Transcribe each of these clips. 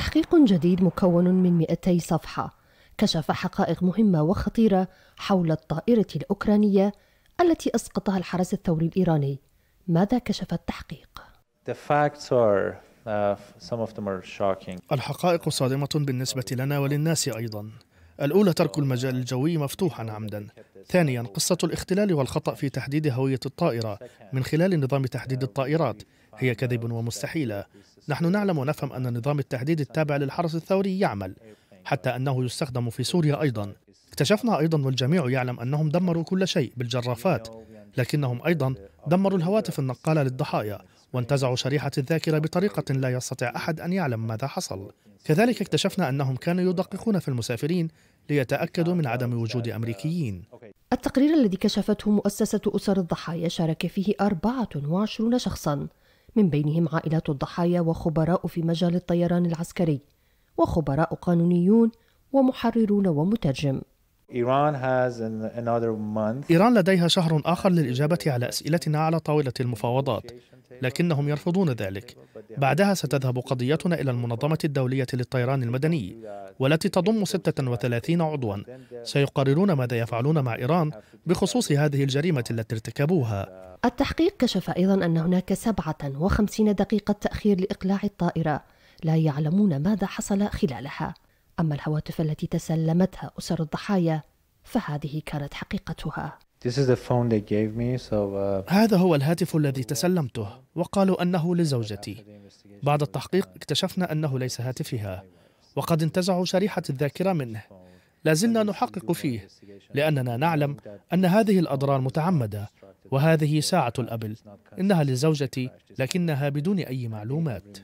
تحقيق جديد مكون من 200 صفحة كشف حقائق مهمة وخطيرة حول الطائرة الأوكرانية التي أسقطها الحرس الثوري الإيراني ماذا كشف التحقيق؟ The facts are uh, الحقائق صادمة بالنسبة لنا وللناس أيضا الأولى ترك المجال الجوي مفتوحا عمدا ثانيا قصة الاختلال والخطأ في تحديد هوية الطائرة من خلال نظام تحديد الطائرات هي كذب ومستحيلة نحن نعلم ونفهم أن نظام التهديد التابع للحرس الثوري يعمل حتى أنه يستخدم في سوريا أيضا اكتشفنا أيضا والجميع يعلم أنهم دمروا كل شيء بالجرافات لكنهم أيضا دمروا الهواتف النقالة للضحايا وانتزعوا شريحة الذاكرة بطريقة لا يستطيع أحد أن يعلم ماذا حصل كذلك اكتشفنا أنهم كانوا يدققون في المسافرين ليتأكدوا من عدم وجود أمريكيين التقرير الذي كشفته مؤسسة أسر الضحايا شارك فيه 24 شخصاً من بينهم عائلات الضحايا وخبراء في مجال الطيران العسكري وخبراء قانونيون ومحررون ومترجم إيران لديها شهر آخر للإجابة على أسئلتنا على طاولة المفاوضات لكنهم يرفضون ذلك بعدها ستذهب قضيتنا إلى المنظمة الدولية للطيران المدني والتي تضم 36 عضوا سيقررون ماذا يفعلون مع إيران بخصوص هذه الجريمة التي ارتكبوها التحقيق كشف أيضا أن هناك 57 دقيقة تأخير لإقلاع الطائرة لا يعلمون ماذا حصل خلالها أما الهواتف التي تسلمتها أسر الضحايا فهذه كانت حقيقتها This is the phone they gave me, so, uh... هذا هو الهاتف الذي تسلمته وقالوا أنه لزوجتي بعد التحقيق اكتشفنا أنه ليس هاتفها وقد انتزعوا شريحة الذاكرة منه لا زلنا نحقق فيه لأننا نعلم أن هذه الأضرار متعمدة وهذه ساعة الأبل إنها لزوجتي لكنها بدون أي معلومات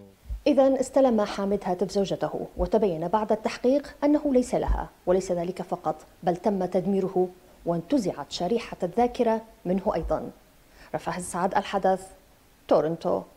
إذا استلم حامد هاتف زوجته وتبين بعد التحقيق أنه ليس لها وليس ذلك فقط بل تم تدميره وانتزعت شريحة الذاكرة منه أيضا رفاه السعد الحدث تورنتو